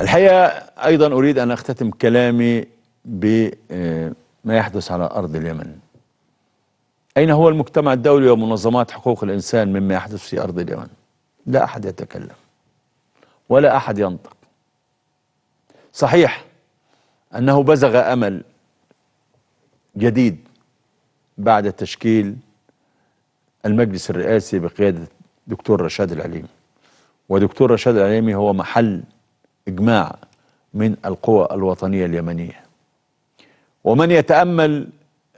الحقيقة أيضا أريد أن أختتم كلامي بما آه، يحدث على أرض اليمن أين هو المجتمع الدولي ومنظمات حقوق الإنسان مما يحدث في أرض اليمن لا أحد يتكلم ولا أحد ينطق صحيح أنه بزغ أمل جديد بعد تشكيل المجلس الرئاسي بقيادة دكتور رشاد العليمي ودكتور رشاد العليمي هو محل إجماع من القوى الوطنية اليمنية ومن يتأمل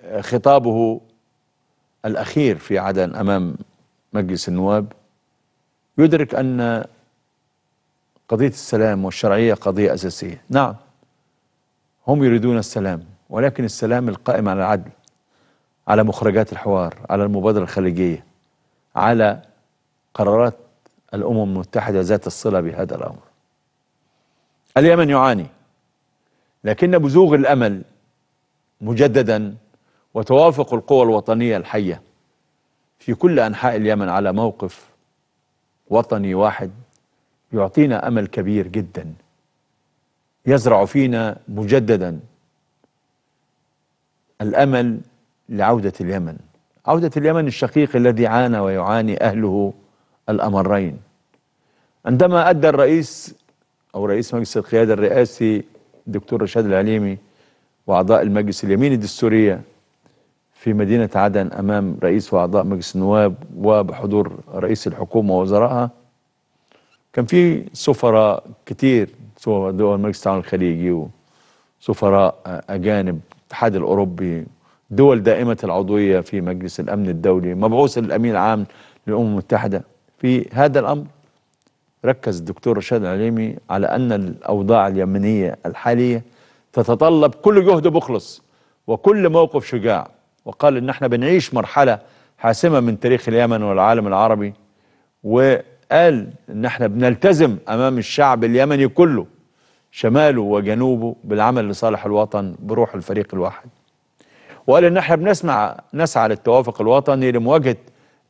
آه، خطابه الأخير في عدن أمام مجلس النواب يدرك أن قضية السلام والشرعية قضية أساسية نعم هم يريدون السلام ولكن السلام القائم على العدل على مخرجات الحوار على المبادرة الخليجية على قرارات الأمم المتحدة ذات الصلة بهذا الأمر اليمن يعاني لكن بزوغ الامل مجددا وتوافق القوى الوطنيه الحيه في كل انحاء اليمن على موقف وطني واحد يعطينا امل كبير جدا يزرع فينا مجددا الامل لعوده اليمن عوده اليمن الشقيق الذي عانى ويعاني اهله الامرين عندما ادى الرئيس أو رئيس مجلس القيادة الرئاسي الدكتور رشاد العليمي وأعضاء المجلس اليمين الدستورية في مدينة عدن أمام رئيس وأعضاء مجلس النواب وبحضور رئيس الحكومة ووزرائها كان في سفراء كتير سواء دول مجلس التعاون الخليجي وسفراء أجانب الاتحاد الأوروبي دول دائمة العضوية في مجلس الأمن الدولي مبعوث الأمين العام للأمم المتحدة في هذا الأمر ركز الدكتور رشاد العليمي على أن الأوضاع اليمنية الحالية تتطلب كل جهد مخلص وكل موقف شجاع وقال إن احنا بنعيش مرحلة حاسمة من تاريخ اليمن والعالم العربي وقال إن احنا بنلتزم أمام الشعب اليمني كله شماله وجنوبه بالعمل لصالح الوطن بروح الفريق الواحد وقال إن احنا بنسمع نسعى للتوافق الوطني لمواجهة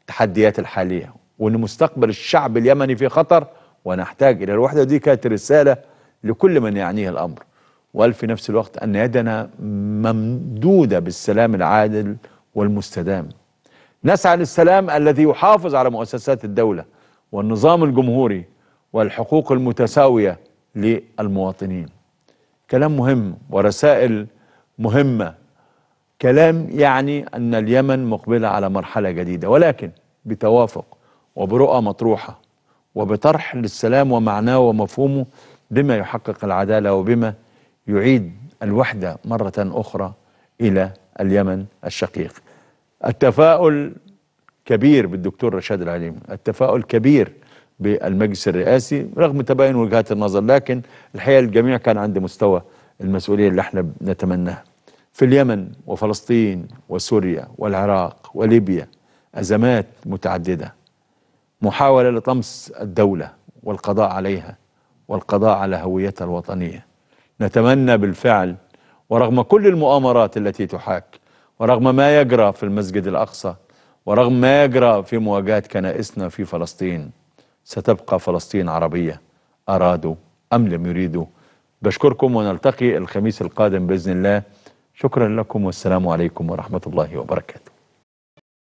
التحديات الحالية وإن مستقبل الشعب اليمني في خطر ونحتاج إلى الوحدة دي كانت رسالة لكل من يعنيه الأمر وقال في نفس الوقت أن يدنا ممدودة بالسلام العادل والمستدام نسعى للسلام الذي يحافظ على مؤسسات الدولة والنظام الجمهوري والحقوق المتساوية للمواطنين كلام مهم ورسائل مهمة كلام يعني أن اليمن مقبلة على مرحلة جديدة ولكن بتوافق وبرؤى مطروحة وبطرح للسلام ومعناه ومفهومه بما يحقق العدالة وبما يعيد الوحدة مرة أخرى إلى اليمن الشقيق التفاؤل كبير بالدكتور رشاد العليم التفاؤل كبير بالمجلس الرئاسي رغم تباين وجهات النظر لكن الحقيقة الجميع كان عند مستوى المسؤولية اللي احنا نتمناها في اليمن وفلسطين وسوريا والعراق وليبيا أزمات متعددة محاولة لطمس الدولة والقضاء عليها والقضاء على هويتها الوطنية نتمنى بالفعل ورغم كل المؤامرات التي تحاك ورغم ما يجرى في المسجد الأقصى ورغم ما يجرى في مواجهة كنائسنا في فلسطين ستبقى فلسطين عربية أرادوا أم لم يريدوا بشكركم ونلتقي الخميس القادم بإذن الله شكرا لكم والسلام عليكم ورحمة الله وبركاته